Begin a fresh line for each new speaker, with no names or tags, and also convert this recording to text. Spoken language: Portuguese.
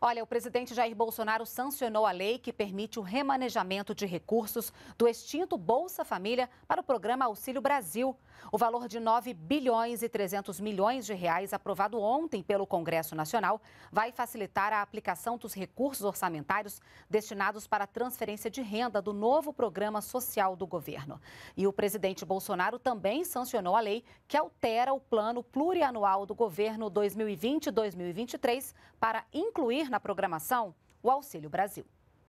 Olha, o presidente Jair Bolsonaro sancionou a lei que permite o remanejamento de recursos do extinto Bolsa Família para o programa Auxílio Brasil. O valor de 9 bilhões e 300 milhões de reais aprovado ontem pelo Congresso Nacional vai facilitar a aplicação dos recursos orçamentários destinados para a transferência de renda do novo programa social do governo. E o presidente Bolsonaro também sancionou a lei que altera o plano plurianual do governo 2020-2023 para incluir na programação o Auxílio Brasil.